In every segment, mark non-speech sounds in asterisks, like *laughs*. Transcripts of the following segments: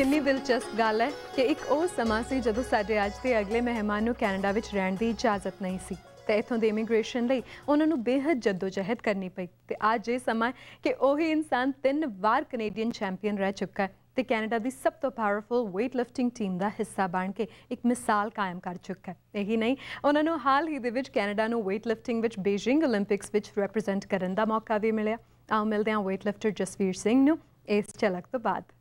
ਕਿੰਨੀ ਦਿਲਚਸਪ ਗੱਲ ਹੈ ਕਿ ਇੱਕ ਉਹ ਸਮਾਂ ਸੀ ਜਦੋਂ ਸਾਡੇ ਅੱਜ ਦੇ ਅਗਲੇ ਮਹਿਮਾਨ ਨੂੰ ਕੈਨੇਡਾ ਵਿੱਚ ਰਹਿਣ ਦੀ ਇਜਾਜ਼ਤ ਨਹੀਂ ਸੀ ਤੇ ਇਥੋਂ ਦੇ ਇਮੀਗ੍ਰੇਸ਼ਨ ਲਈ ਉਹਨਾਂ ਨੂੰ ਬੇਹੱਦ ਜਦੋਜਹਿਦ ਕਰਨੀ ਪਈ ਤੇ ਅੱਜ ਇਹ ਸਮਾਂ ਕਿ ਉਹੀ ਇਨਸਾਨ ਤਿੰਨ ਵਾਰ ਕੈਨੇਡੀਅਨ ਚੈਂਪੀਅਨ ਰਹਿ ਚੁੱਕਾ ਹੈ ਤੇ ਕੈਨੇਡਾ ਦੀ ਸਭ ਤੋਂ ਪਾਵਰਫੁਲ weight lifting ਟੀਮ ਦਾ ਹਿੱਸਾ ਬਣ ਕੇ ਇੱਕ ਮਿਸਾਲ ਕਾਇਮ ਕਰ ਚੁੱਕਾ ਹੈ ਇਹੀ ਨਹੀਂ ਉਹਨਾਂ ਨੂੰ ਹਾਲ ਹੀ ਦੇ ਵਿੱਚ ਕੈਨੇਡਾ ਨੂੰ weight lifting ਵਿੱਚ ਬੀਜਿੰਗ 올림픽ਸ ਵਿੱਚ ਰਿਪਰੈਜ਼ੈਂਟ ਕਰਨ ਦਾ ਮੌਕਾ ਵੀ ਮਿਲਿਆ ਆਓ ਮਿਲਦੇ ਹਾਂ weight lifter ਜਸਵੀਰ ਸਿੰਘ ਨੂੰ ਇਸ ਝਲਕ ਤੋਂ ਬਾਅਦ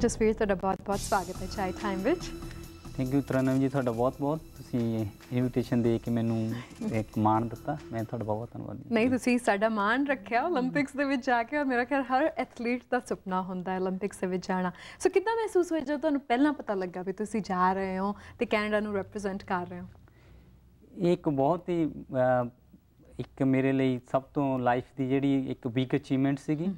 ਜਸਵੀਰ ਤੁਹਾਡਾ ਬਹੁਤ-ਬਹੁਤ ਸਵਾਗਤ ਹੈ ਚਾਈ ਟਾਈਮ ਵਿੱਚ ਥੈਂਕ ਯੂ ਤਰਨਮ ਜੀ ਤੁਹਾਡਾ ਬਹੁਤ-ਬਹੁਤ ਤੁਸੀਂ ਇਨਵੀਟੇਸ਼ਨ ਦੇ ਕੇ ਮੈਨੂੰ ਇੱਕ ਮਾਣ ਦਿੱਤਾ ਮੈਂ ਤੁਹਾਡਾ ਬਹੁਤ ਧੰਨਵਾਦੀ ਨਹੀਂ ਤੁਸੀਂ ਸਾਡਾ ਮਾਣ ਰੱਖਿਆ 올림픽ਸ ਦੇ ਵਿੱਚ ਜਾ ਕੇ ਮੇਰਾ ਖਿਆਲ ਹਰ ਐਥਲੀਟ ਦਾ ਸੁਪਨਾ ਹੁੰਦਾ ਹੈ 올림픽ਸ ਦੇ ਵਿੱਚ ਜਾਣਾ ਸੋ ਕਿੱਦਾਂ ਮਹਿਸੂਸ ਹੋਇਆ ਜਦੋਂ ਤੁਹਾਨੂੰ ਪਹਿਲਾਂ ਪਤਾ ਲੱਗਾ ਵੀ ਤੁਸੀਂ ਜਾ ਰਹੇ ਹੋ ਤੇ ਕੈਨੇਡਾ ਨੂੰ ਰਿਪਰੈਜ਼ੈਂਟ ਕਰ ਰਹੇ ਹੋ ਇੱਕ ਬਹੁਤ ਹੀ ਇੱਕ ਮੇਰੇ ਲਈ ਸਭ ਤੋਂ ਲਾਈਫ ਦੀ ਜਿਹੜੀ ਇੱਕ ਬਿਗ ਅਚੀਵਮੈਂਟ ਸੀਗੀ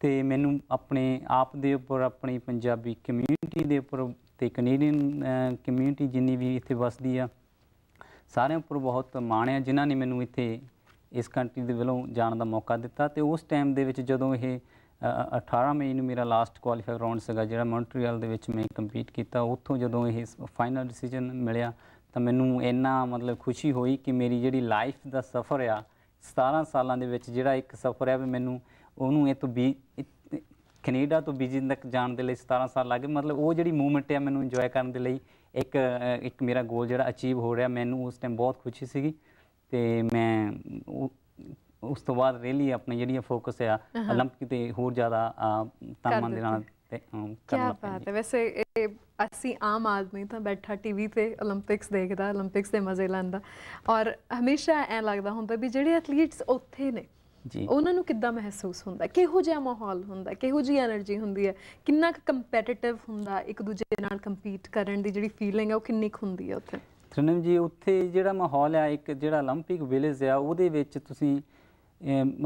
ਤੇ ਮੈਨੂੰ ਆਪਣੇ ਆਪ ਦੇ ਉੱਪਰ ਆਪਣੀ ਪੰਜਾਬੀ ਕਮਿਊਨਿਟੀ ਦੇ ਉੱਪਰ ਤੇ ਕੈਨੇਡੀਅਨ ਕਮਿਊਨਿਟੀ ਜਿੰਨੀ ਵੀ ਇੱਥੇ ਵਸਦੀ ਆ ਸਾਰਿਆਂ ਉੱਪਰ ਬਹੁਤ ਮਾਣ ਹੈ ਜਿਨ੍ਹਾਂ ਨੇ ਮੈਨੂੰ ਇੱਥੇ ਇਸ ਕੰਟਰੀ ਦੇ ਵੱਲੋਂ ਜਾਣ ਦਾ ਮੌਕਾ ਦਿੱਤਾ ਤੇ ਉਸ ਟਾਈਮ ਦੇ ਵਿੱਚ ਜਦੋਂ ਇਹ 18 ਮਈ ਨੂੰ ਮੇਰਾ ਲਾਸਟ ਕੁਆਲੀਫਾਇਰ ਰਾਉਂਡ ਸੀਗਾ ਜਿਹੜਾ ਮੌਂਟਰੀਅਲ ਦੇ ਵਿੱਚ ਮੈਂ ਕੰਪੀਟ ਕੀਤਾ ਉੱਥੋਂ ਜਦੋਂ ਇਹ ਫਾਈਨਲ ਡਿਸੀਜਨ ਮਿਲਿਆ ਤਾਂ ਮੈਨੂੰ ਇੰਨਾ ਮਤਲਬ ਖੁਸ਼ੀ ਹੋਈ ਕਿ ਮੇਰੀ ਜਿਹੜੀ ਲਾਈਫ ਦਾ ਸਫ਼ਰ ਆ 17 ਸਾਲਾਂ ਦੇ ਵਿੱਚ ਜਿਹੜਾ ਇੱਕ ਸਫ਼ਰ ਆ ਵੀ ਮੈਨੂੰ ਉਹਨੂੰ ਇਹ ਤੋਂ ਵੀ ਕੈਨੇਡਾ ਤੋਂ ਬੀਜਿੰਗ ਤੱਕ ਜਾਣ ਦੇ ਲਈ 17 ਸਾਲ ਲੱਗੇ ਮਤਲਬ ਉਹ ਜਿਹੜੀ ਮੂਵਮੈਂਟ ਹੈ ਮੈਨੂੰ ਇੰਜੋਏ ਕਰਨ ਦੇ ਲਈ ਇੱਕ ਇੱਕ ਮੇਰਾ ਗੋਲ ਜਿਹੜਾ ਅਚੀਵ ਹੋ ਰਿਹਾ ਮੈਨੂੰ ਉਸ ਟਾਈਮ ਬਹੁਤ ਖੁਸ਼ੀ ਸੀਗੀ ਤੇ ਮੈਂ ਉਸ ਤੋਂ ਬਾਅਦ ਰੇਲੀ ਆਪਣੇ ਜਿਹੜੀਆਂ ਫੋਕਸ ਆ 올림픽 ਤੇ ਹੋਰ ਜ਼ਿਆਦਾ ਤਨਮਨ ਦੇ ਨਾਲ ਕੀ ਬਾਤ ਹੈ ਵੈਸੇ ਅਸੀਂ ਆਮ ਆਦਮੀ ਤਾਂ ਬੈਠਾ ਟੀਵੀ ਤੇ 올림픽ਸ ਦੇਖਦਾ 올림픽ਸ ਦੇ ਮਜ਼ੇ ਲੈਂਦਾ ਔਰ ਹਮੇਸ਼ਾ ਐ ਲੱਗਦਾ ਹੁੰਦਾ ਵੀ ਜਿਹੜੇ ਐਥਲੀਟਸ ਉੱਥੇ ਨੇ ਜੀ ਉਹਨਾਂ ਨੂੰ ਕਿੱਦਾਂ ਮਹਿਸੂਸ ਹੁੰਦਾ ਕਿਹੋ ਜਿਹਾ ਮਾਹੌਲ ਹੁੰਦਾ ਕਿਹੋ ਜਿਹੀ એનર્ਜੀ ਹੁੰਦੀ ਹੈ ਕਿੰਨਾ ਕੁ ਕੰਪੀਟੀਟਿਵ ਹੁੰਦਾ ਇੱਕ ਦੂਜੇ ਨਾਲ ਕੰਪੀਟ ਕਰਨ ਦੀ ਜਿਹੜੀ ਫੀਲਿੰਗ ਹੈ ਉਹ ਕਿੰਨੀ ਕੁ ਹੁੰਦੀ ਹੈ ਉੱਥੇ ਤ੍ਰਿਨਮ ਜੀ ਉੱਥੇ ਜਿਹੜਾ ਮਾਹੌਲ ਹੈ ਇੱਕ ਜਿਹੜਾ 올림픽 ਵਿਲੇਜ ਆ ਉਹਦੇ ਵਿੱਚ ਤੁਸੀਂ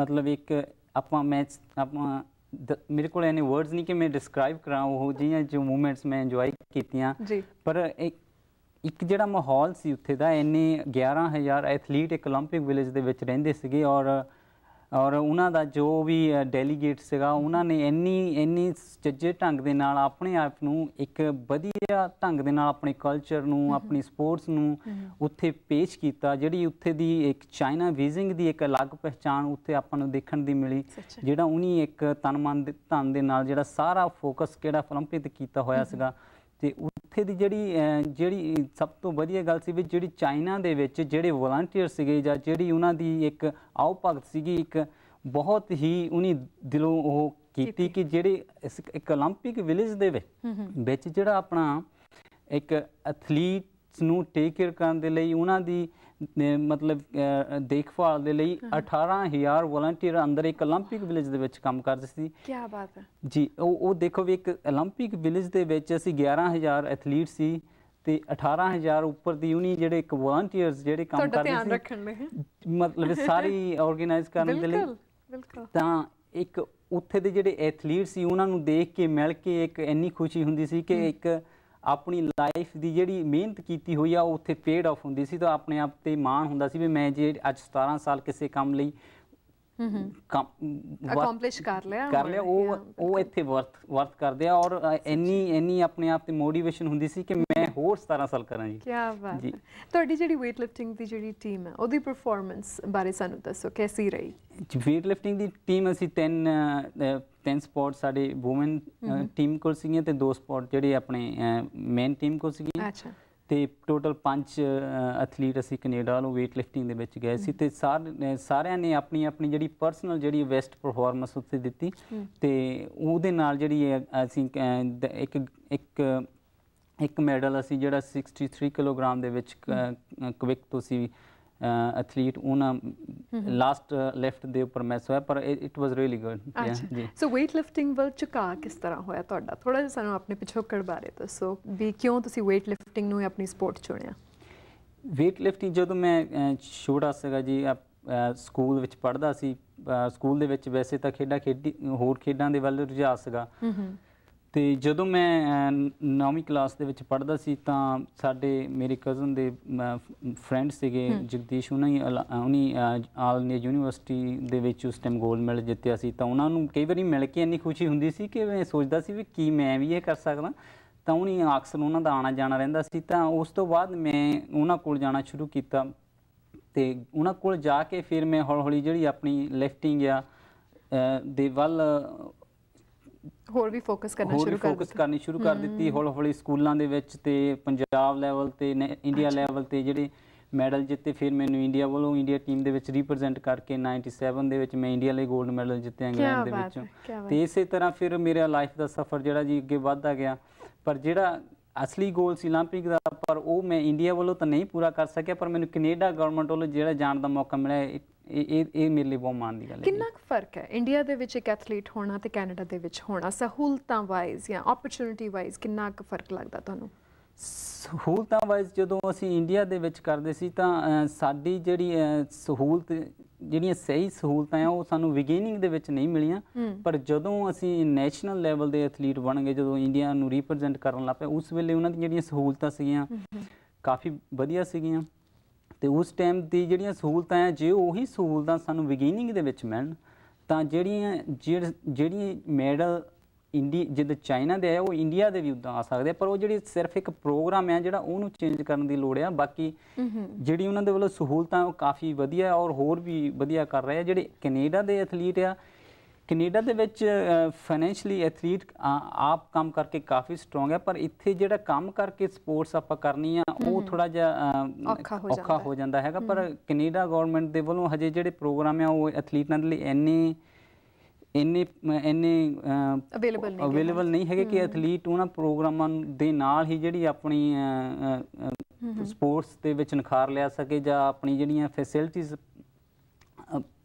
ਮਤਲਬ ਇੱਕ ਆਪਾਂ ਮੈਚ ਆਪਾਂ ਮੇਰੇ ਕੋਲ ਐਨੇ ਵਰਡਸ ਨਹੀਂ ਕਿ ਮੈਂ ਡਿਸਕ੍ਰਾਈਬ ਕਰਾਂ ਉਹ ਜਿਹੀਆਂ ਜੋ ਮੂਮੈਂਟਸ ਮੈਂ ਇੰਜੋਏ ਕੀਤੀਆਂ ਪਰ ਇੱਕ ਜਿਹੜਾ ਮਾਹੌਲ ਸੀ ਉੱਥੇ ਦਾ ਐਨੇ 11000 ਐਥਲੀਟ ਇੱਕ 올림픽 ਵਿਲੇਜ ਦੇ ਵਿੱਚ ਰਹਿੰਦੇ ਸੀਗੇ ਔਰ ਔਰ ਉਹਨਾਂ ਦਾ ਜੋ ਵੀ ਡੈਲੀਗੇਟ ਸੀਗਾ ਉਹਨਾਂ ਨੇ ਇੰਨੀ ਇੰਨੀ ਚੱਜੇ ਢੰਗ ਦੇ ਨਾਲ ਆਪਣੇ ਆਪ ਨੂੰ ਇੱਕ ਵਧੀਆ ਢੰਗ ਦੇ ਨਾਲ ਆਪਣੇ ਕਲਚਰ ਨੂੰ ਆਪਣੀ ਸਪੋਰਟਸ ਨੂੰ ਉੱਥੇ ਪੇਸ਼ ਕੀਤਾ ਜਿਹੜੀ ਉੱਥੇ ਦੀ ਇੱਕ ਚਾਈਨਾ ਵਿਜ਼ਿੰਗ ਦੀ ਇੱਕ ਅਲੱਗ ਪਛਾਣ ਉੱਥੇ ਆਪਾਂ ਨੂੰ ਦੇਖਣ ਦੀ ਮਿਲੀ ਜਿਹੜਾ ਉਹਨੀ ਇੱਕ ਤਨਮਨ ਦੇ ਧੰਨ ਦੇ ਨਾਲ ਜਿਹੜਾ ਸਾਰਾ ਫੋਕਸ ਕਿਹੜਾ ਫਲੰਪਿਤ ਕੀਤਾ ਹੋਇਆ ਸੀਗਾ ਤੇ ਉੱਥੇ ਦੀ ਜਿਹੜੀ ਜਿਹੜੀ ਸਭ ਤੋਂ ਵਧੀਆ ਗੱਲ ਸੀ ਵੀ ਜਿਹੜੀ ਚਾਈਨਾ ਦੇ ਵਿੱਚ ਜਿਹੜੇ ਵਲੰਟੀਅਰ ਸੀਗੇ ਜਾਂ ਜਿਹੜੀ ਉਹਨਾਂ ਦੀ ਇੱਕ ਆਉ ਭਗਤ ਸੀਗੀ ਇੱਕ ਬਹੁਤ ਹੀ ਉਨੀ ਦਿਲੋਂ ਉਹ ਕੀਤੀ ਕਿ ਜਿਹੜੇ ਇਸ ਇੱਕ 올림픽 ਵਿਲੇਜ ਦੇ ਵਿੱਚ ਜਿਹੜਾ ਆਪਣਾ ਇੱਕ ਐਥਲੀਟਸ ਨੂੰ ਟੇਕ ਕੇਅਰ ਕਰਨ ਦੇ ਲਈ ਉਹਨਾਂ ਦੀ ਮਤਲਬ ਦੇਖਭਾਲ ਦੇ ਲਈ 18000 ਵਲੰਟੀਅਰ ਅੰਦਰ ਇੱਕ 올림픽 ਵਿਲੇਜ ਦੇ ਵਿੱਚ ਕੰਮ ਕਰਦੇ ਸੀ ਕੀ ਬਾਤ ਹੈ ਜੀ ਉਹ ਉਹ ਦੇਖੋ ਵੀ ਇੱਕ 올림픽 ਵਿਲੇਜ ਦੇ ਵਿੱਚ ਅਸੀਂ 11000 ਐਥਲੀਟ ਸੀ ਤੇ 18000 ਉੱਪਰ ਦੀ ਯੂਨੀ ਜਿਹੜੇ ਇੱਕ ਵਲੰਟੀਅਰਸ ਜਿਹੜੇ ਕੰਮ ਕਰਦੇ ਸੀ ਮਤਲਬ ਸਾਰੀ ਆਰਗੇਨਾਈਜ਼ *laughs* ਕਰਨ ਦੇ ਲਈ ਬਿਲਕੁਲ ਤਾਂ ਇੱਕ ਉੱਥੇ ਦੇ ਜਿਹੜੇ ਐਥਲੀਟ ਸੀ ਉਹਨਾਂ ਨੂੰ ਦੇਖ ਕੇ ਮਿਲ ਕੇ ਇੱਕ ਇੰਨੀ ਖੁਸ਼ੀ ਹੁੰਦੀ ਸੀ ਕਿ ਇੱਕ ਆਪਣੀ ਲਾਈਫ ਦੀ ਜਿਹੜੀ ਮਿਹਨਤ ਕੀਤੀ ਹੋਈ ਆ ਉਹ ਉੱਥੇ ਪੇਡ ਆਫ ਹੁੰਦੀ ਸੀ ਤਾਂ ਆਪਣੇ ਆਪ ਤੇ ਮਾਣ ਹੁੰਦਾ ਸੀ ਵੀ ਮੈਂ ਜੇ ਅੱਜ 17 ਸਾਲ ਕਿਸੇ ਕੰਮ ਲਈ ਅਕੰਪਲਿਸ਼ ਕਰ ਲਿਆ ਕਰ ਲਿਆ ਉਹ ਉਹ ਇੱਥੇ ਵਰਥ ਵਰਥ ਕਰਦੇ ਆ ਔਰ ਇੰਨੀ ਇੰਨੀ ਆਪਣੇ ਆਪ ਤੇ ਮੋਟੀਵੇਸ਼ਨ ਹੁੰਦੀ ਸੀ ਕਿ ਮੈਂ ਹੋਰ 17 ਸਾਲ ਕਰਾਂ ਜੀ ਕੀ ਬਾਤ ਜੀ ਤੁਹਾਡੀ ਜਿਹੜੀ weight lifting ਦੀ ਜਿਹੜੀ ਟੀਮ ਹੈ ਉਹਦੀ ਪਰਫਾਰਮੈਂਸ ਬਾਰੇ ਸਾਨੂੰ ਦੱਸੋ ਕਿਵੇਂ ਰਹੀ weight lifting ਦੀ ਟੀਮ ਅਸੀਂ 10 ਤਿੰਨ ਸਪੌਟ ਸਾਡੀ ਔਮਨ ਟੀਮ ਕੋਲ ਸੀਗੀਆਂ ਤੇ ਦੋ ਸਪੌਟ ਜਿਹੜੇ ਆਪਣੇ ਮੇਨ ਟੀਮ ਕੋਲ ਸੀਗੀਆਂ ਅੱਛਾ ਤੇ ਟੋਟਲ ਪੰਜ ਐਥਲੀਟ ਅਸੀਂ ਕੈਨੇਡਾ ਨੂੰ weight lifting ਦੇ ਵਿੱਚ ਗਏ ਸੀ ਤੇ ਸਾਰਿਆਂ ਨੇ ਆਪਣੀ ਆਪਣੀ ਜਿਹੜੀ ਪਰਸਨਲ ਜਿਹੜੀ ਬੈਸਟ ਪਰਫਾਰਮੈਂਸ ਉੱਤੇ ਦਿੱਤੀ ਤੇ ਉਹਦੇ ਨਾਲ ਜਿਹੜੀ ਅਸੀਂ ਇੱਕ ਇੱਕ ਇੱਕ ਮੈਡਲ ਅਸੀਂ ਜਿਹੜਾ 63 ਕਿਲੋਗ੍ਰਾਮ ਦੇ ਵਿੱਚ ਕਵਿਕ ਤੋਂ ਸੀ ਐਥਲੀਟ ਉਹਨਾਂ ਲਾਸਟ ਲਿਫਟ ਦੇ ਉੱਪਰ ਮੈਸ ਹੋਇਆ ਪਰ ਇਟ ਵਾਸ ਰੀਲੀ ਗੁੱਡ ਜੀ ਸੋ weight lifting ਵੱਲ ਚੁਕਾ ਕਿਸ ਤਰ੍ਹਾਂ ਹੋਇਆ ਤੁਹਾਡਾ ਥੋੜਾ ਜਿਹਾ ਸਾਨੂੰ ਆਪਣੇ ਪਿਛੋਕੜ ਬਾਰੇ ਦੱਸੋ ਵੀ ਕਿਉਂ ਤੁਸੀਂ weight lifting ਨੂੰ ਆਪਣੀ ਸਪੋਰਟ ਚੁਣਿਆ weight lifting ਜਦੋਂ ਮੈਂ ਛੋਟਾ ਸੀਗਾ ਜੀ ਸਕੂਲ ਵਿੱਚ ਪੜ੍ਹਦਾ ਸੀ ਸਕੂਲ ਦੇ ਵਿੱਚ ਵੈਸੇ ਤਾਂ ਖੇਡਾਂ ਖੇਡੀ ਹੋਰ ਖੇਡਾਂ ਦੇ ਵੱਲ ਰੁਝਾਨ ਸੀਗਾ ਤੇ ਜਦੋਂ ਮੈਂ 9ਵੀਂ ਕਲਾਸ ਦੇ ਵਿੱਚ ਪੜ੍ਹਦਾ ਸੀ ਤਾਂ ਸਾਡੇ ਮੇਰੇ ਕਜ਼ਨ ਦੇ ਫਰੈਂਡ ਸੀਗੇ ਜਗਦੀਸ਼ ਉਹਨਾਂ ਹੀ ਉਹਨੀ ਆਲ ਨੇ ਯੂਨੀਵਰਸਿਟੀ ਦੇ ਵਿੱਚ ਉਸ ਟਾਈਮ 골ਡ ਮੈਡਲ ਜਿੱਤਿਆ ਸੀ ਤਾਂ ਉਹਨਾਂ ਨੂੰ ਕਈ ਵਾਰੀ ਮਿਲ ਕੇ ਇੰਨੀ ਖੁਸ਼ੀ ਹੁੰਦੀ ਸੀ ਕਿ ਮੈਂ ਸੋਚਦਾ ਸੀ ਵੀ ਕੀ ਮੈਂ ਵੀ ਇਹ ਕਰ ਸਕਦਾ ਤਾਂ ਉਹਨੀ ਅਕਸਰ ਉਹਨਾਂ ਦਾ ਆਣਾ ਜਾਣਾ ਰਹਿੰਦਾ ਸੀ ਤਾਂ ਉਸ ਤੋਂ ਬਾਅਦ ਮੈਂ ਉਹਨਾਂ ਕੋਲ ਜਾਣਾ ਸ਼ੁਰੂ ਕੀਤਾ ਤੇ ਉਹਨਾਂ ਕੋਲ ਜਾ ਕੇ ਫਿਰ ਮੈਂ ਹੌਲੀ ਹੌਲੀ ਜਿਹੜੀ ਆਪਣੀ ਲਿਫਟਿੰਗ ਆ ਦੇ ਵੱਲ ਹੋਰ ਵੀ ਫੋਕਸ ਕਰਨਾ ਸ਼ੁਰੂ ਕਰ ਫੋਕਸ ਕਰਨੀ ਸ਼ੁਰੂ ਕਰ ਦਿੱਤੀ ਹੌਲੀ ਹੌਲੀ ਸਕੂਲਾਂ ਦੇ ਵਿੱਚ ਤੇ ਪੰਜਾਬ ਲੈਵਲ ਤੇ ਇੰਡੀਆ ਲੈਵਲ ਤੇ ਜਿਹੜੇ ਮੈਡਲ ਜਿੱਤੇ ਫਿਰ ਮੈਨੂੰ ਇੰਡੀਆ ਵੱਲੋਂ ਇੰਡੀਆ ਟੀਮ ਦੇ ਵਿੱਚ ਰਿਪਰੈਜ਼ੈਂਟ ਕਰਕੇ 97 ਦੇ ਵਿੱਚ ਮੈਂ ਇੰਡੀਆ ਲਈ 골ਡ ਮੈਡਲ ਜਿੱਤਿਆ ਇੰਗਲੈਂਡ ਦੇ ਵਿੱਚ ਤੇ ਇਸੇ ਤਰ੍ਹਾਂ ਫਿਰ ਮੇਰਾ ਲਾਈਫ ਦਾ ਸਫ਼ਰ ਜਿਹੜਾ ਜੀ ਅੱਗੇ ਵਧਦਾ ਗਿਆ ਪਰ ਜਿਹੜਾ ਅਸਲੀ ਗੋਲ ਸੀ 올림픽 ਦਾ ਪਰ ਉਹ ਮੈਂ ਇੰਡੀਆ ਵੱਲੋਂ ਤਾਂ ਨਹੀਂ ਪੂਰਾ ਕਰ ਸਕਿਆ ਪਰ ਮੈਨੂੰ ਕੈਨੇਡਾ ਗਵਰਨਮੈਂਟ ਵੱਲੋਂ ਜਿਹੜਾ ਜਾਣ ਦਾ ਮੌਕਾ ਮਿਲਿਆ ਇਹ ਇਹ ਮੇਰੇ ਲਈ ਬਹੁਤ ਮਾਣ ਦੀ ਗੱਲ ਹੈ ਕਿੰਨਾ ਫਰਕ ਹੈ ਇੰਡੀਆ ਦੇ ਵਿੱਚ ਇੱਕ ਐਥਲੀਟ ਹੋਣਾ ਤੇ ਕੈਨੇਡਾ ਦੇ ਵਿੱਚ ਹੋਣਾ ਸਹੂਲਤਾਂ ਵਾਈਜ਼ ਜਾਂ ਓਪਰਚੁਨਿਟੀ ਵਾਈਜ਼ ਕਿੰਨਾ ਕੁ ਫਰਕ ਲੱਗਦਾ ਤੁਹਾਨੂੰ ਸਹੂਲਤਾਂ ਵਾਈਜ਼ ਜਦੋਂ ਅਸੀਂ ਇੰਡੀਆ ਦੇ ਵਿੱਚ ਕਰਦੇ ਸੀ ਤਾਂ ਸਾਡੀ ਜਿਹੜੀ ਸਹੂਲਤ ਜਿਹੜੀਆਂ ਸਹੀ ਸਹੂਲਤਾਂ ਆ ਉਹ ਸਾਨੂੰ ਬਿਗਿਨਿੰਗ ਦੇ ਵਿੱਚ ਨਹੀਂ ਮਿਲੀਆਂ ਪਰ ਜਦੋਂ ਅਸੀਂ ਨੈਸ਼ਨਲ ਲੈਵਲ ਦੇ ਐਥਲੀਟ ਬਣ ਗਏ ਜਦੋਂ ਇੰਡੀਆ ਨੂੰ ਰਿਪਰੈਜ਼ੈਂਟ ਕਰਨ ਲੱਗ ਪਏ ਉਸ ਵੇਲੇ ਉਹਨਾਂ ਦੀਆਂ ਜਿਹੜੀਆਂ ਸਹੂਲਤਾਂ ਸੀਗੀਆਂ ਕਾਫੀ ਵਧੀਆ ਸੀਗੀਆਂ ਤੇ ਉਸ ਟਾਈਮ ਦੀ ਜਿਹੜੀਆਂ ਸਹੂਲਤਾਂ ਆ ਜੇ ਉਹੀ ਸਹੂਲਤਾਂ ਸਾਨੂੰ ਬਿਗਿਨਿੰਗ ਦੇ ਵਿੱਚ ਮਿਲਣ ਤਾਂ ਜਿਹੜੀਆਂ ਜਿਹੜੀ ਮੈਡਲ ਇੰਡੀ ਜਿੱਦ ਚਾਈਨਾ ਦੇ ਆ ਉਹ ਇੰਡੀਆ ਦੇ ਵੀ ਉਦਾਂ ਆ ਸਕਦੇ ਪਰ ਉਹ ਜਿਹੜੀ ਸਿਰਫ ਇੱਕ ਪ੍ਰੋਗਰਾਮ ਹੈ ਜਿਹੜਾ ਉਹਨੂੰ ਚੇਂਜ ਕਰਨ ਦੀ ਲੋੜ ਆ ਬਾਕੀ ਜਿਹੜੀ ਉਹਨਾਂ ਦੇ ਵੱਲੋਂ ਸਹੂਲਤਾਂ ਉਹ ਕਾਫੀ ਵਧੀਆ ਔਰ ਹੋਰ ਵੀ ਵਧੀਆ ਕਰ ਰਹੇ ਆ ਜਿਹੜੇ ਕੈਨੇਡਾ ਦੇ ਐਥਲੀਟ ਆ ਕੈਨੇਡਾ ਦੇ ਵਿੱਚ ਫਾਈਨੈਂਸ਼ਲੀ ਐਥਲੀਟ ਆਪ ਕੰਮ ਕਰਕੇ ਕਾਫੀ ਸਟਰੋਂਗ ਹੈ ਪਰ ਇੱਥੇ ਜਿਹੜਾ ਕੰਮ ਕਰਕੇ ਸਪੋਰਟਸ ਆਪਾਂ ਕਰਨੀ ਆ ਉਹ ਥੋੜਾ ਜਿਹਾ ਔਖਾ ਹੋ ਜਾਂਦਾ ਹੈਗਾ ਪਰ ਕੈਨੇਡਾ ਗਵਰਨਮੈਂਟ ਦੇ ਵੱਲੋਂ ਹਜੇ ਜਿਹੜੇ ਪ੍ਰੋਗਰਾਮ ਆ ਉਹ ਐਥਲੀਟਾਂ ਦੇ ਲਈ ਇੰਨੇ ਇੰਨੇ ਇੰਨੇ ਅਵੇਲੇਬਲ ਨਹੀਂ ਅਵੇਲੇਬਲ ਨਹੀਂ ਹੈਗੇ ਕਿ ਐਥਲੀਟ ਉਹਨਾਂ ਪ੍ਰੋਗਰਾਮਾਂ ਦੇ ਨਾਲ ਹੀ ਜਿਹੜੀ ਆਪਣੀ ਸਪੋਰਟਸ ਦੇ ਵਿੱਚ ਨਖਾਰ ਲਿਆ ਸਕੇ ਜਾਂ ਆਪਣੀ ਜਿਹੜੀਆਂ ਫੈਸਿਲਿਟੀਆਂ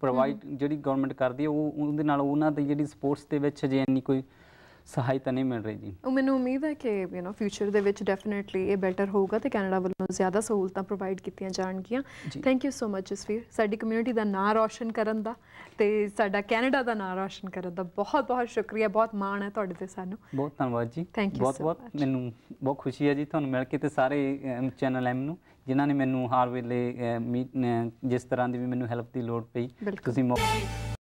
ਪ੍ਰੋਵਾਈਡ ਜਿਹੜੀ ਗਵਰਨਮੈਂਟ ਕਰਦੀ ਹੈ ਉਹ ਉਹਦੇ ਨਾਲ ਉਹਨਾਂ ਦੀ ਜਿਹੜੀ ਸਪੋਰਟਸ ਦੇ ਵਿੱਚ ਜੇ ਇੰਨੀ ਕੋਈ ਸਹਾਇਤਾ ਨਹੀਂ ਮਿਲ ਰਹੀ ਜੀ ਉਹ ਮੈਨੂੰ ਉਮੀਦ ਹੈ ਕਿ ਯੂ نو ਫਿਊਚਰ ਦੇ ਵਿੱਚ ਡੈਫੀਨਿਟਲੀ ਇਹ ਬੈਟਰ ਹੋਊਗਾ ਤੇ ਕੈਨੇਡਾ ਵੱਲੋਂ ਜ਼ਿਆਦਾ ਸਹੂਲਤਾਂ ਪ੍ਰੋਵਾਈਡ ਕੀਤੀਆਂ ਜਾਣਗੀਆਂ thank you so much Jasvir ਸਾਡੀ ਕਮਿਊਨਿਟੀ ਦਾ ਨਾਂ ਰੌਸ਼ਨ ਕਰਨ ਦਾ ਤੇ ਸਾਡਾ ਕੈਨੇਡਾ ਦਾ ਨਾਂ ਰੌਸ਼ਨ ਕਰਨ ਦਾ ਬਹੁਤ ਬਹੁਤ ਸ਼ੁਕਰੀਆ ਬਹੁਤ ਮਾਣ ਹੈ ਤੁਹਾਡੇ ਤੇ ਸਾਨੂੰ ਬਹੁਤ ਧੰਨਵਾਦ ਜੀ ਬਹੁਤ ਬਹੁਤ ਮੈਨੂੰ ਬਹੁਤ ਖੁਸ਼ੀ ਹੈ ਜੀ ਤੁਹਾਨੂੰ ਮਿਲ ਕੇ ਤੇ ਸਾਰੇ ਚੈਨਲ ਐਮ ਨੂੰ ਜਿਨ੍ਹਾਂ ਨੇ ਮੈਨੂੰ ਹਾਰ ਵੇਲੇ ਜਿਸ ਤਰ੍ਹਾਂ ਦੀ ਵੀ ਮੈਨੂੰ ਹੈਲਪ ਦੀ ਲੋੜ ਪਈ ਤੁਸੀਂ